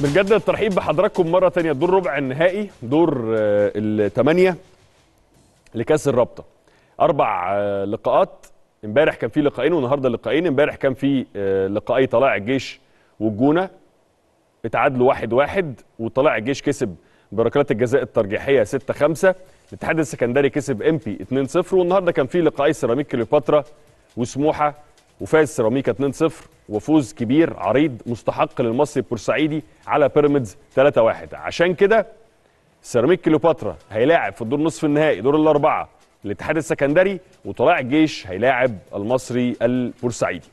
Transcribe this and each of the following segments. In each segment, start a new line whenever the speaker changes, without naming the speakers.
بنجدد الترحيب بحضراتكم مرة تانية دور ربع النهائي دور آه، الثمانية لكأس الرابطة أربع آه، لقاءات امبارح كان في لقاءين والنهاردة لقاءين امبارح كان في آه، لقاءي طلائع الجيش والجونة اتعادلوا واحد واحد وطلائع الجيش كسب بركلات الجزاء الترجيحية 6 5 الاتحاد السكندري كسب امبي 2 0 والنهارده كان في لقاءي سيراميك كليوباترا وسموحة وفاز سيراميكا 2-0 وفوز كبير عريض مستحق للمصري البورسعيدي على بيراميدز 3-1 عشان كده سيراميك كليوباترا هيلاعب في الدور نصف النهائي دور الاربعه الاتحاد السكندري وطلائع الجيش هيلاعب المصري البورسعيدي.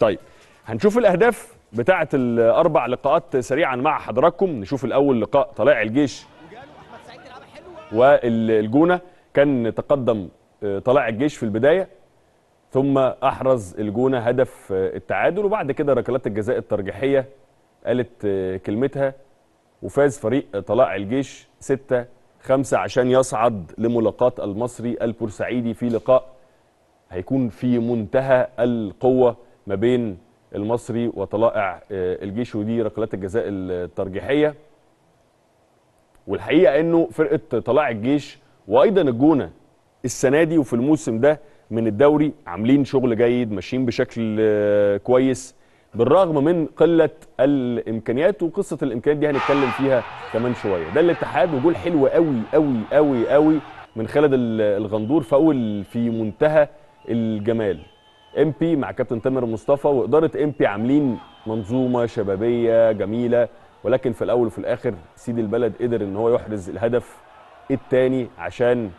طيب هنشوف الاهداف بتاعه الاربع لقاءات سريعا مع حضراتكم نشوف الاول لقاء طلائع الجيش والجونه كان تقدم آه، طلائع الجيش في البدايه ثم احرز الجونه هدف التعادل وبعد كده ركلات الجزاء الترجيحيه قالت كلمتها وفاز فريق طلاع الجيش 6 5 عشان يصعد لملاقاة المصري البورسعيدي في لقاء هيكون في منتهى القوه ما بين المصري وطلائع آه، الجيش ودي ركلات الجزاء الترجيحيه والحقيقه انه فرقه طلائع الجيش وايضا الجونه السنه دي وفي الموسم ده من الدوري عاملين شغل جيد ماشيين بشكل آه، كويس بالرغم من قله الامكانيات وقصه الامكانيات دي هنتكلم فيها كمان شويه ده الاتحاد وجول حلو قوي قوي قوي قوي من خالد الغندور فاول في منتهى الجمال ام بي مع كابتن تامر مصطفى واداره ام بي عاملين منظومه شبابيه جميله ولكن في الاول وفي الاخر سيد البلد قدر ان هو يحرز الهدف الثاني عشان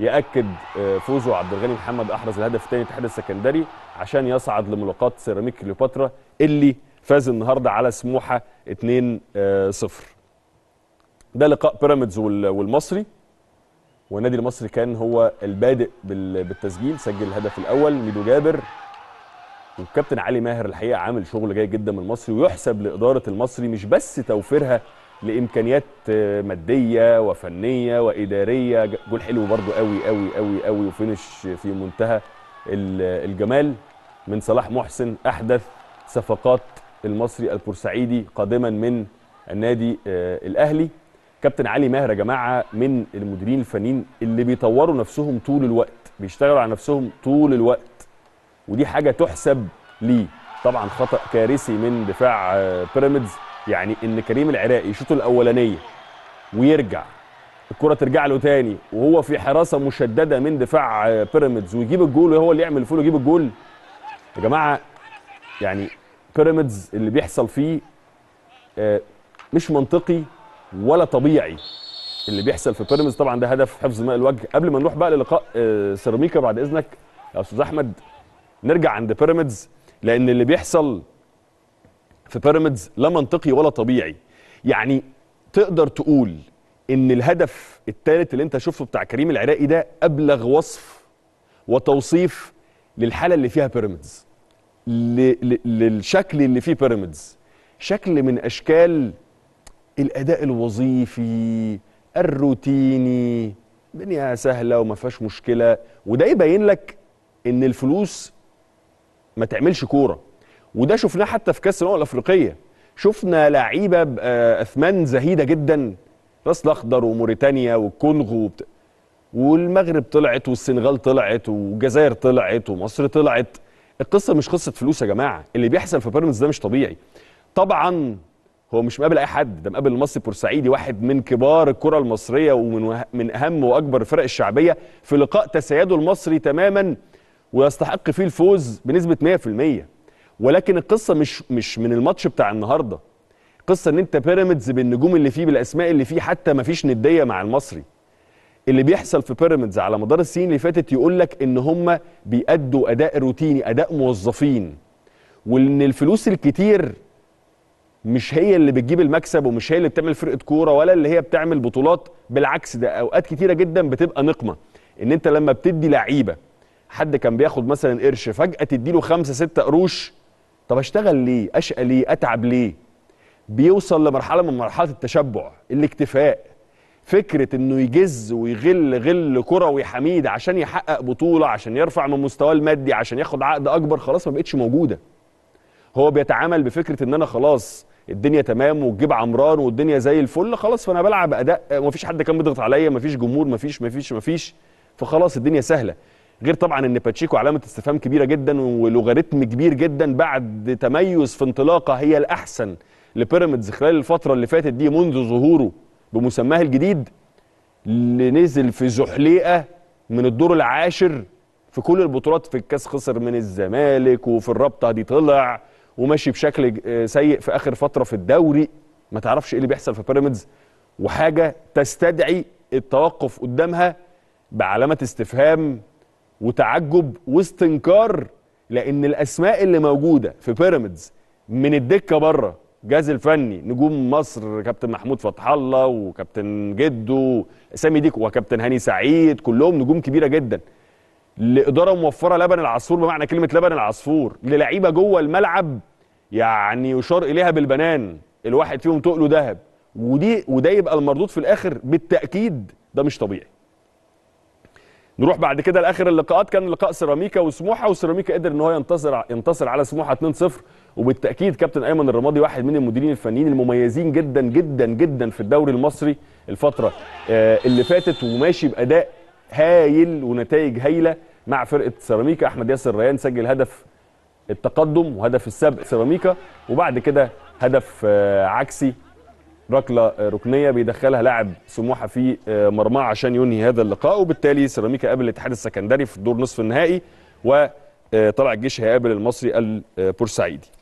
ياكد آه، فوزه عبد الغني محمد احرز الهدف الثاني تحدي السكندري عشان يصعد لملاقات سيراميك كليوباترا اللي فاز النهارده على سموحه 2-0 آه، ده لقاء بيراميدز والمصري والنادي المصري كان هو البادئ بالتسجيل سجل الهدف الاول ميدو جابر والكابتن علي ماهر الحقيقه عامل شغل جيد جدا من المصري ويحسب لاداره المصري مش بس توفيرها لامكانيات آه، ماديه وفنيه واداريه جول حلو برضو قوي قوي قوي قوي وفينش في منتهى الجمال من صلاح محسن احدث صفقات المصري البورسعيدي قادما من النادي آه، الاهلي كابتن علي ماهر يا جماعه من المديرين الفنيين اللي بيطوروا نفسهم طول الوقت بيشتغلوا على نفسهم طول الوقت ودي حاجه تحسب ليه طبعا خطا كارثي من دفاع آه، بيراميدز يعني ان كريم العراقي يشوطه الاولانيه ويرجع الكره ترجع له تاني وهو في حراسه مشدده من دفاع بيراميدز ويجيب الجول وهو اللي يعمل فول ويجيب الجول يا جماعه يعني بيراميدز اللي بيحصل فيه آه، مش منطقي ولا طبيعي اللي بيحصل في بيراميدز طبعا ده هدف حفظ ماء الوجه قبل ما نروح بقى للقاء آه، سيراميكا بعد اذنك يا استاذ احمد نرجع عند بيراميدز لان اللي بيحصل في بيراميدز لا منطقي ولا طبيعي يعني تقدر تقول ان الهدف الثالث اللي انت شفته بتاع كريم العراقي ده ابلغ وصف وتوصيف للحاله اللي فيها بيراميدز للشكل اللي فيه بيراميدز شكل من اشكال الاداء الوظيفي الروتيني الدنيا سهله وما فيهاش مشكله وده يبين لك ان الفلوس ما تعملش كوره وده شفناه حتى في كاس الامم الافريقيه شفنا لعيبه باثمان آه، زهيده جدا راس الاخضر وموريتانيا والكونغو وبت... والمغرب طلعت والسنغال طلعت والجزائر طلعت ومصر طلعت القصه مش قصه فلوس يا جماعه اللي بيحصل في بيراميدز ده مش طبيعي طبعا هو مش مقابل اي حد ده مقابل المصري بورسعيدي واحد من كبار الكره المصريه ومن وه... من اهم واكبر الفرق الشعبيه في لقاء تسيده المصري تماما ويستحق فيه الفوز بنسبه 100% ولكن القصه مش مش من الماتش بتاع النهارده قصه ان انت بيراميدز بالنجوم اللي فيه بالاسماء اللي فيه حتى ما فيش نديه مع المصري اللي بيحصل في بيراميدز على مدار السنين اللي فاتت يقول لك ان هم بيأدوا اداء روتيني اداء موظفين وان الفلوس الكتير مش هي اللي بتجيب المكسب ومش هي اللي بتعمل فرقه كوره ولا اللي هي بتعمل بطولات بالعكس ده اوقات كتيره جدا بتبقى نقمه ان انت لما بتدي لعيبه حد كان بياخد مثلا قرش فجاه تديله خمسة ستة قروش طب اشتغل ليه اشقى ليه اتعب ليه بيوصل لمرحله من مرحله التشبع الاكتفاء فكره انه يجز ويغل غل كروي حميد عشان يحقق بطوله عشان يرفع من مستواه المادي عشان ياخد عقد اكبر خلاص ما بقتش موجوده هو بيتعامل بفكره ان انا خلاص الدنيا تمام والجيب عمران والدنيا زي الفل خلاص فانا بلعب اداء مفيش حد كان بيضغط عليا مفيش جمهور مفيش مفيش مفيش فخلاص الدنيا سهله غير طبعا ان باتشيكو علامه استفهام كبيره جدا ولوغاريتم كبير جدا بعد تميز في انطلاقه هي الاحسن لبيراميدز خلال الفتره اللي فاتت دي منذ ظهوره بمسماه الجديد اللي نزل في زحليقه من الدور العاشر في كل البطولات في الكاس خسر من الزمالك وفي الرابطه دي طلع وماشي بشكل آه، سيء في اخر فتره في الدوري ما تعرفش ايه اللي بيحصل في بيراميدز وحاجه تستدعي التوقف قدامها بعلامه استفهام وتعجب واستنكار لان الاسماء اللي موجوده في بيراميدز من الدكه بره الجهاز الفني نجوم مصر كابتن محمود فتح الله وكابتن جدو سامي ديك وكابتن هاني سعيد كلهم نجوم كبيره جدا لاداره موفره لبن العصفور بمعنى كلمه لبن العصفور للعيبه جوه الملعب يعني يشار اليها بالبنان الواحد فيهم تقله ذهب ودي وده يبقى المردود في الاخر بالتاكيد ده مش طبيعي نروح بعد كده لاخر اللقاءات كان لقاء سيراميكا وسموحه وسيراميكا قدر ان هو ينتصر ينتصر على سموحه 2-0 وبالتاكيد كابتن ايمن الرمادي واحد من المديرين الفنيين المميزين جدا جدا جدا في الدوري المصري الفتره آه، اللي فاتت وماشي باداء هايل ونتائج هايله مع فرقه سيراميكا احمد ياسر ريان سجل هدف التقدم وهدف السبق سيراميكا وبعد كده هدف آه، عكسي ركله آه، ركنيه بيدخلها لاعب سموحه في آه، مرماه عشان ينهي هذا اللقاء وبالتالي سيراميكا قابل الاتحاد السكندري في دور نصف النهائي وطلع آه، الجيش هيقابل المصري البورسعيدي